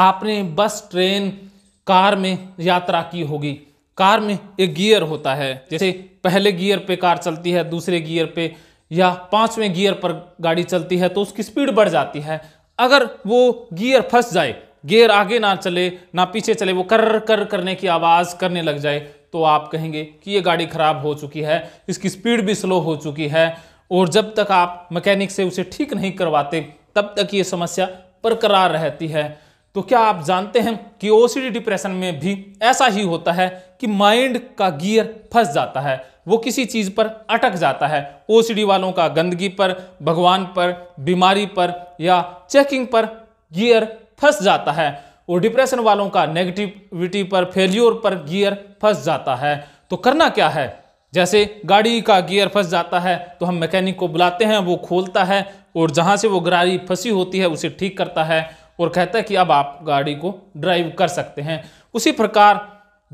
आपने bus train car में यात्रा की होगी कार में एक गियर होता है जैसे पहले गियर पे कार चलती है दूसरे गियर पे या पाँचवें गियर पर गाड़ी चलती है तो उसकी स्पीड बढ़ जाती है अगर वो गियर फंस जाए गियर आगे ना चले ना पीछे चले वो कर कर करने की आवाज़ करने लग जाए तो आप कहेंगे कि ये गाड़ी ख़राब हो चुकी है इसकी स्पीड भी स्लो हो चुकी है और जब तक आप मैकेनिक से उसे ठीक नहीं करवाते तब तक ये समस्या बरकरार रहती है तो क्या आप जानते हैं कि ओसीडी डिप्रेशन में भी ऐसा ही होता है कि माइंड का गियर फंस जाता है वो किसी चीज़ पर अटक जाता है ओसीडी वालों का गंदगी पर भगवान पर बीमारी पर या चेकिंग पर गियर फंस जाता है और डिप्रेशन वालों का नेगेटिविटी पर फेल्योर पर गियर फंस जाता है तो करना क्या है जैसे गाड़ी का गियर फंस जाता है तो हम मैकेनिक को बुलाते हैं वो खोलता है और जहाँ से वो गाड़ी फंसी होती है उसे ठीक करता है और कहता है कि अब आप गाड़ी को ड्राइव कर सकते हैं उसी प्रकार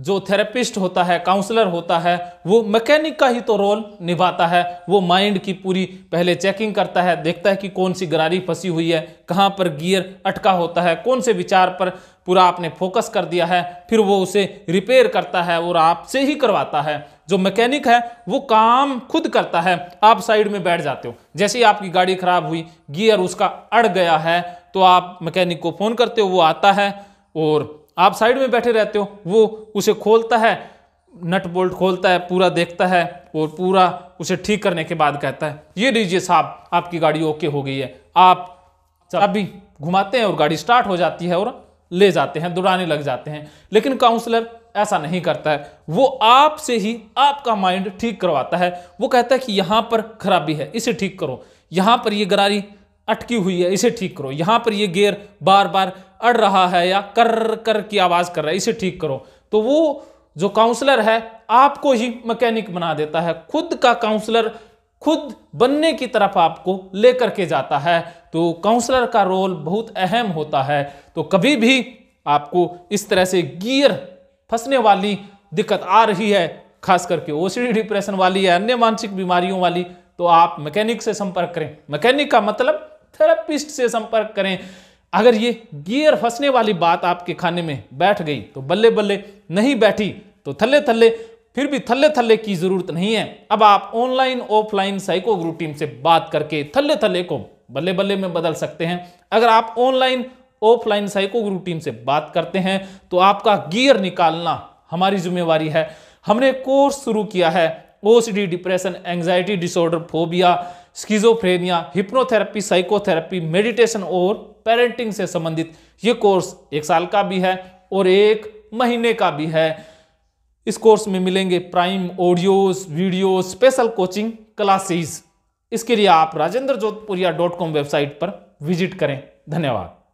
जो थेरेपिस्ट होता है काउंसलर होता है वो मैकेनिक का ही तो रोल निभाता है वो माइंड की पूरी पहले चेकिंग करता है देखता है कि कौन सी गरारी फंसी हुई है कहाँ पर गियर अटका होता है कौन से विचार पर पूरा आपने फोकस कर दिया है फिर वो उसे रिपेयर करता है और आपसे ही करवाता है जो मैकेनिक है वो काम खुद करता है आप साइड में बैठ जाते हो जैसे ही आपकी गाड़ी खराब हुई गियर उसका अड़ गया है तो आप मैकेनिक को फ़ोन करते हो वो आता है और आप साइड में बैठे रहते हो वो उसे खोलता है नट बोल्ट खोलता है पूरा देखता है और पूरा उसे ठीक करने के बाद कहता है ये लीजिए साहब आपकी गाड़ी ओके हो गई है आप अभी घुमाते हैं और गाड़ी स्टार्ट हो जाती है और ले जाते हैं दौड़ाने लग जाते हैं लेकिन काउंसलर ऐसा नहीं करता है वो आपसे ही आपका माइंड ठीक करवाता है वो कहता है कि यहाँ पर खराबी है इसे ठीक करो यहाँ पर ये गरारी अटकी हुई है इसे ठीक करो यहाँ पर यह गेयर बार बार अड़ रहा है या कर कर की आवाज़ कर रहा है इसे ठीक करो तो वो जो काउंसलर है आपको ही मैकेनिक बना देता है खुद का काउंसलर खुद बनने की तरफ आपको लेकर के जाता है तो काउंसलर का रोल बहुत अहम होता है तो कभी भी आपको इस तरह से गियर फंसने वाली दिक्कत आ रही है खास करके ओसीडी डिप्रेशन वाली या अन्य मानसिक बीमारियों वाली तो आप मैकेनिक से संपर्क करें मैकेनिक का मतलब थेरेपिस्ट से संपर्क करें अगर ये गियर फंसने वाली बात आपके खाने में बैठ गई तो बल्ले बल्ले नहीं बैठी तो थल्ले थल्ले फिर भी थल्ले थल्ले की जरूरत नहीं है अब आप online offline psycho group team से बात करके थल्ले थल्ले को बल्ले बल्ले में बदल सकते हैं अगर आप online offline psycho group team से बात करते हैं तो आपका गियर निकालना हमारी जिम्मेवारी है हमने कोर्स शुरू किया है OCD depression anxiety disorder phobia schizophrenia hypnotherapy psychotherapy meditation और पेरेंटिंग से संबंधित ये कोर्स एक साल का भी है और एक महीने का भी है इस कोर्स में मिलेंगे prime audios video special coaching classes इसके लिए आप Rajendra Jodhpuria dot com website पर विजिट करें धन्यवाद